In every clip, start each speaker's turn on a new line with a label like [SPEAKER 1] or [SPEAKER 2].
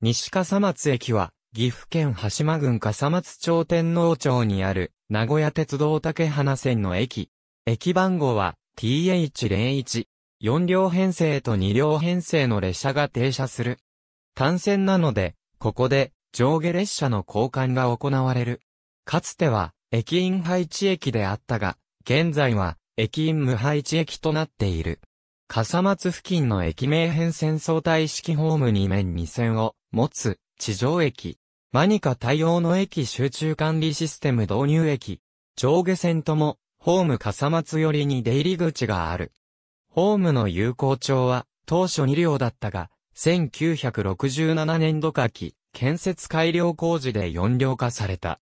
[SPEAKER 1] 西笠松駅は、岐阜県羽島郡笠松町天皇町にある、名古屋鉄道竹花線の駅。駅番号は、TH01。4両編成と2両編成の列車が停車する。単線なので、ここで、上下列車の交換が行われる。かつては、駅員配置駅であったが、現在は、駅員無配置駅となっている。笠松付近の駅名変遷相対式ホーム2面2線を、持つ、地上駅。マニカ対応の駅集中管理システム導入駅。上下線とも、ホーム笠松寄りに出入り口がある。ホームの有効帳は、当初2両だったが、1967年度夏季、建設改良工事で4両化された。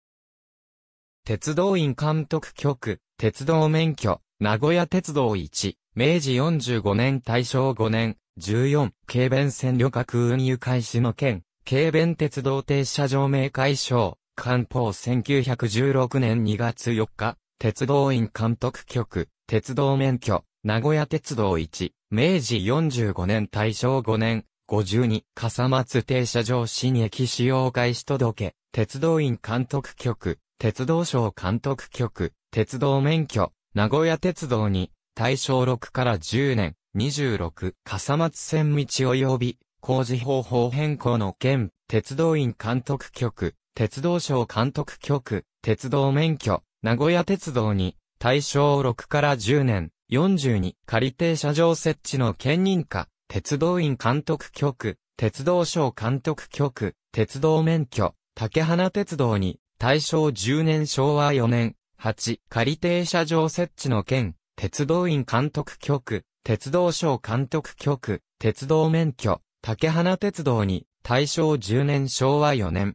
[SPEAKER 1] 鉄道院監督局、鉄道免許、名古屋鉄道1、明治45年大正5年、14、軽便線旅客運輸開始の件、軽便鉄道停車場名解消、官報1916年2月4日、鉄道院監督局、鉄道免許、名古屋鉄道1、明治45年大正5年、52、笠松停車場新駅使用開始届、鉄道院監督局、鉄道省監督局、鉄道免許、名古屋鉄道に、大正6から10年、26、笠松線道及び、工事方法変更の件、鉄道院監督局、鉄道省監督局、鉄道免許、名古屋鉄道に、大正6から10年、42、仮停車場設置の兼任課、鉄道院監督局、鉄道省監督局、鉄道免許、竹花鉄道に、大正10年昭和4年、8、仮停車場設置の件、鉄道院監督局、鉄道省監督局、鉄道免許、竹花鉄道に、大正10年昭和4年。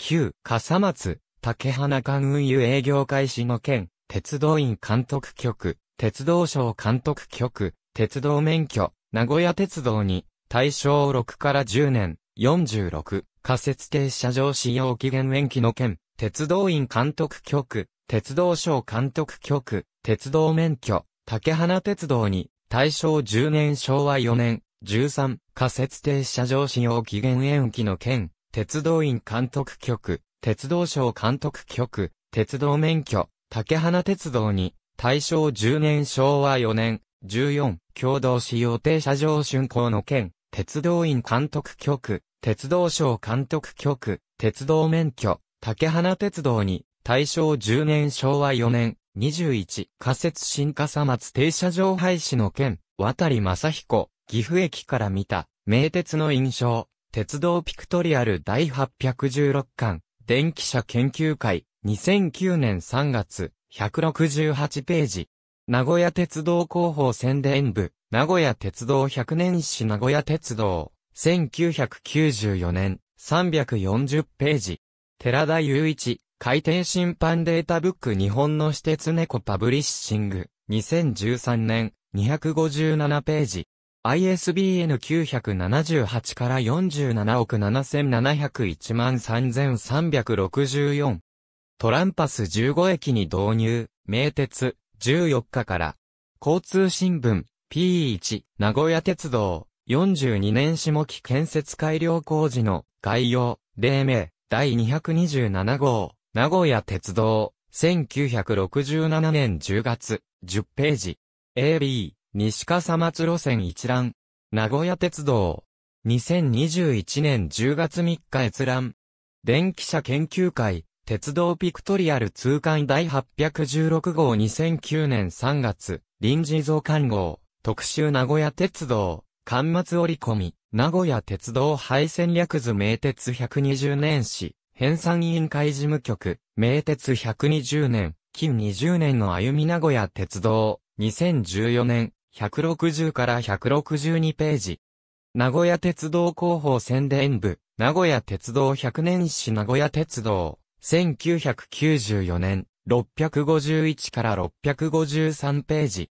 [SPEAKER 1] 9、笠松、竹花間運輸営業開始の件、鉄道院監督局、鉄道省監督局、鉄道免許、名古屋鉄道に、大正6から10年、46、仮設停車場使用期限延期の件、鉄道院監督局、鉄道省監督局、鉄道免許、竹花鉄道に、大正10年昭和4年、13、仮設停車場使用期限延期の件、鉄道院監督局、鉄道省監督局、鉄道免許、竹花鉄道に、大正10年昭和4年、14、共同使用停車場竣工の件、鉄道院監督局、鉄道省監督局、鉄道免許、竹花鉄道に、大正10年昭和4年、21仮設新笠松停車場廃止の件、渡正彦、岐阜駅から見た、名鉄の印象、鉄道ピクトリアル第816巻、電気車研究会、2009年3月、168ページ。名古屋鉄道広報宣伝部、名古屋鉄道100年史名古屋鉄道、1994年、340ページ。寺田雄一、海底審判データブック日本の私鉄猫パブリッシング、2013年、257ページ。ISBN 978から47億7701万3364。トランパス15駅に導入、名鉄、14日から。交通新聞、P1、名古屋鉄道、42年下期建設改良工事の概要、黎明、第227号。名古屋鉄道、1967年10月、10ページ。AB、西笠松路線一覧。名古屋鉄道、2021年10月3日閲覧。電気車研究会、鉄道ピクトリアル通貫第816号2009年3月、臨時増刊号、特集名古屋鉄道、刊末折り込み、名古屋鉄道廃線略図名鉄120年史、編纂委員会事務局、名鉄120年、近20年の歩み名古屋鉄道、2014年、160から162ページ。名古屋鉄道広報宣伝部、名古屋鉄道100年史名古屋鉄道、1994年、651から653ページ。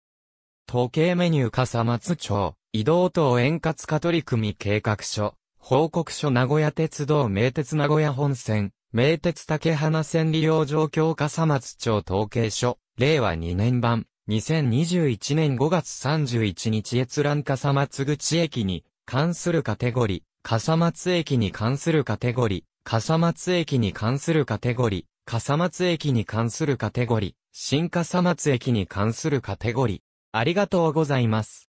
[SPEAKER 1] 統計メニュー笠松町、移動等円滑化取り組み計画書、報告書名古屋鉄道名鉄名古屋本線、名鉄竹花線利用状況笠松町統計書、令和2年版、2021年5月31日閲覧笠松口駅に関するカテゴリー、笠松駅に関するカテゴリー、笠松駅に関するカテゴリー、笠松駅に関するカテゴリー、新笠松駅に関するカテゴリー。ありがとうございます。